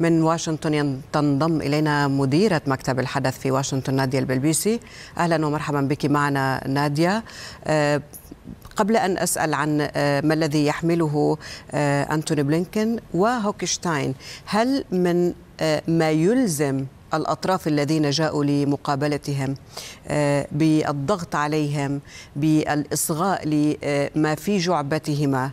من واشنطن تنضم إلينا مديرة مكتب الحدث في واشنطن نادية البلبيسي أهلا ومرحبا بك معنا نادية آه، قبل أن أسأل عن آه، ما الذي يحمله آه، أنتوني بلينكن وهوكشتاين هل من ما يلزم الأطراف الذين جاءوا لمقابلتهم بالضغط عليهم بالإصغاء لما في جعبتهما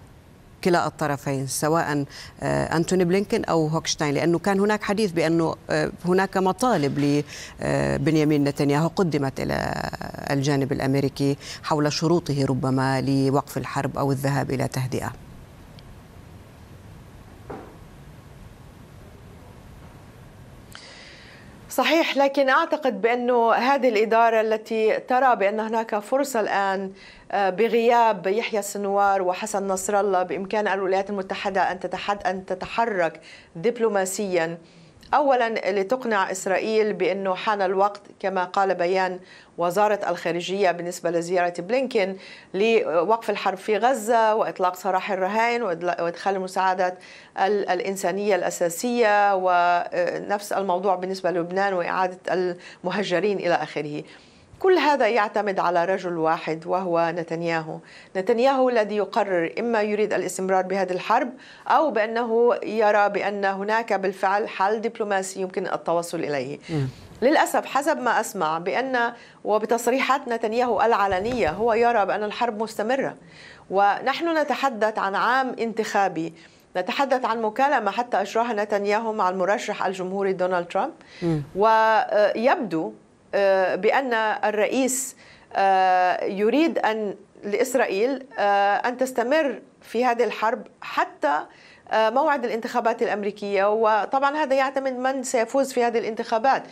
كلا الطرفين سواء آه، أنتوني بلينكن أو هوكشتاين لأنه كان هناك حديث بأنه آه، هناك مطالب لبنيامين آه، نتنياهو قدمت إلى الجانب الأمريكي حول شروطه ربما لوقف الحرب أو الذهاب إلى تهدئة صحيح لكن اعتقد بانه هذه الاداره التي ترى بان هناك فرصه الان آه، بغياب يحيى السنوار وحسن نصر الله بامكان الولايات المتحده ان تتحد ان تتحرك دبلوماسيا أولا لتقنع إسرائيل بأنه حان الوقت كما قال بيان وزارة الخارجية بالنسبة لزيارة بلينكين لوقف الحرب في غزة وإطلاق سراح الرهائن وإدخال المساعدات الإنسانية الأساسية ونفس الموضوع بالنسبة للبنان وإعادة المهجرين إلى آخره كل هذا يعتمد على رجل واحد وهو نتنياهو نتنياهو الذي يقرر إما يريد الاستمرار بهذه الحرب أو بأنه يرى بأن هناك بالفعل حل دبلوماسي يمكن التوصل إليه للأسف حسب ما أسمع بأن وبتصريحات نتنياهو العلنية هو يرى بأن الحرب مستمرة ونحن نتحدث عن عام انتخابي نتحدث عن مكالمة حتى أجراها نتنياهو مع المرشح الجمهوري دونالد ترامب م. ويبدو آه، بأن الرئيس آه، يريد أن لإسرائيل آه، أن تستمر في هذه الحرب حتى موعد الانتخابات الأمريكية وطبعا هذا يعتمد من سيفوز في هذه الانتخابات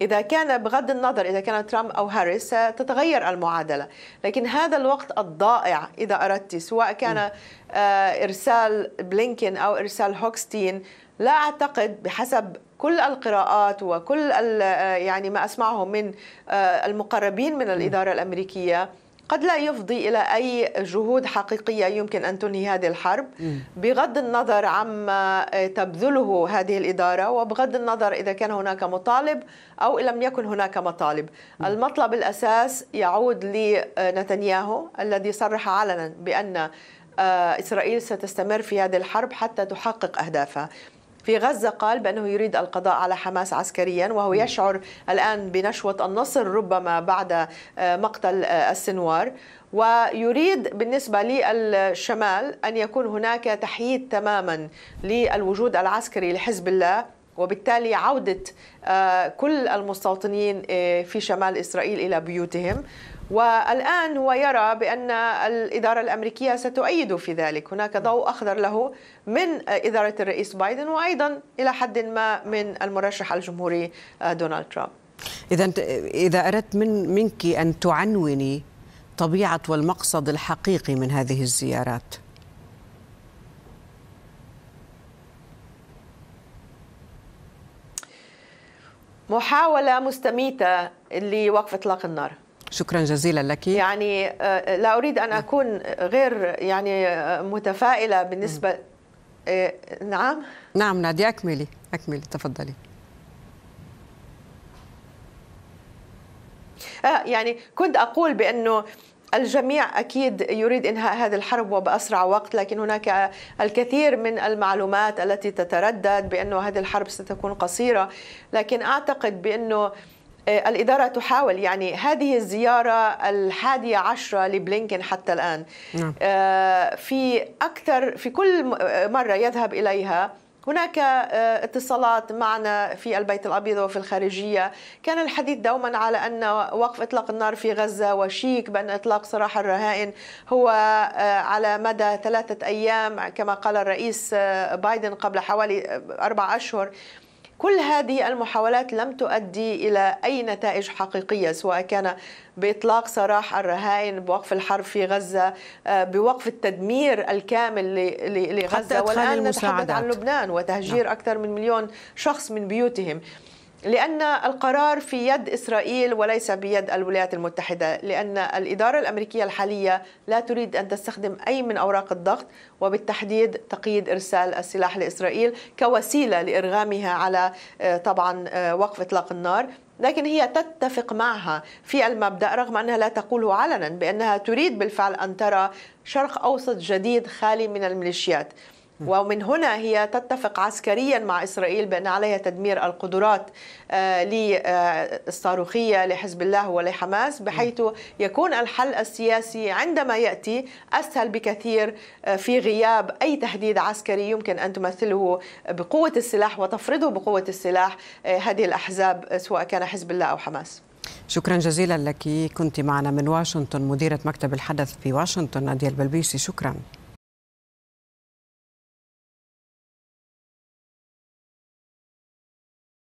إذا كان بغض النظر إذا كان ترامب أو هاريس تتغير المعادلة لكن هذا الوقت الضائع إذا أردت سواء كان آه، إرسال بلينكين أو إرسال هوكستين لا أعتقد بحسب كل القراءات وكل آه، يعني ما أسمعه من آه، المقربين من الإدارة الأمريكية قد لا يفضي إلى أي جهود حقيقية يمكن أن تنهي هذه الحرب بغض النظر عما تبذله هذه الإدارة وبغض النظر إذا كان هناك مطالب أو لم يكن هناك مطالب المطلب الأساس يعود لنتنياهو الذي صرح علنا بأن آه، إسرائيل ستستمر في هذه الحرب حتى تحقق أهدافها في غزة قال بأنه يريد القضاء على حماس عسكريا وهو يشعر الآن بنشوة النصر ربما بعد آه، مقتل آه، السنوار ويريد بالنسبة للشمال أن يكون هناك تحييد تماما للوجود العسكري لحزب الله وبالتالي عودة آه، كل المستوطنين آه، في شمال إسرائيل إلى بيوتهم والآن هو يرى بأن الإدارة الأمريكية ستؤيد في ذلك هناك ضوء أخضر له من آه، إدارة الرئيس بايدن وأيضا إلى حد ما من المرشح الجمهوري دونالد ترامب إذا إذا أردت من منك أن تعنوني طبيعة والمقصد الحقيقي من هذه الزيارات محاولة مستميتة لوقف إطلاق النار شكرا جزيلا لك يعني آه، لا أريد أن أكون غير يعني آه، متفائلة بالنسبة آه، نعم نعم نادية أكملي أكملي تفضلي يعني كنت اقول بانه الجميع أكيد يريد إنهاء هذه الحرب وبأسرع وقت لكن هناك الكثير من المعلومات التي تتردد بأنه هذه الحرب ستكون قصيرة لكن أعتقد بأنه آه، الإدارة تحاول يعني هذه الزيارة الحادية عشرة لبلينكن حتى الآن نعم. آه، في أكثر في كل آه، مرة يذهب إليها هناك آه، اتصالات معنا في البيت الابيض وفي الخارجيه كان الحديث دوما على ان وقف اطلاق النار في غزه وشيك بان اطلاق سراح الرهائن هو آه، على مدى ثلاثه ايام كما قال الرئيس آه، بايدن قبل حوالي اربع اشهر كل هذه المحاولات لم تؤدي إلى أي نتائج حقيقية سواء كان بإطلاق سراح الرهائن بوقف الحرب في غزة آه، بوقف التدمير الكامل لغزة والآن نتحدث عن لبنان وتهجير نعم. أكثر من مليون شخص من بيوتهم لأن القرار في يد إسرائيل وليس بيد الولايات المتحدة لأن الإدارة الأمريكية الحالية لا تريد أن تستخدم أي من أوراق الضغط وبالتحديد تقييد إرسال السلاح لإسرائيل كوسيلة لإرغامها على آه، طبعا آه، وقف إطلاق النار لكن هي تتفق معها في المبدا رغم انها لا تقوله علنا بانها تريد بالفعل ان ترى شرق اوسط جديد خالي من الميليشيات ومن هنا هي تتفق عسكريا مع إسرائيل بأن عليها تدمير القدرات الصاروخية آه، لحزب الله ولحماس بحيث يكون الحل السياسي عندما يأتي أسهل بكثير آه، في غياب أي تهديد عسكري يمكن أن تمثله بقوة السلاح وتفرضه بقوة السلاح آه، هذه الأحزاب سواء كان حزب الله أو حماس شكرا جزيلا لك كنت معنا من واشنطن مديرة مكتب الحدث بواشنطن نادية البلبيسي شكرا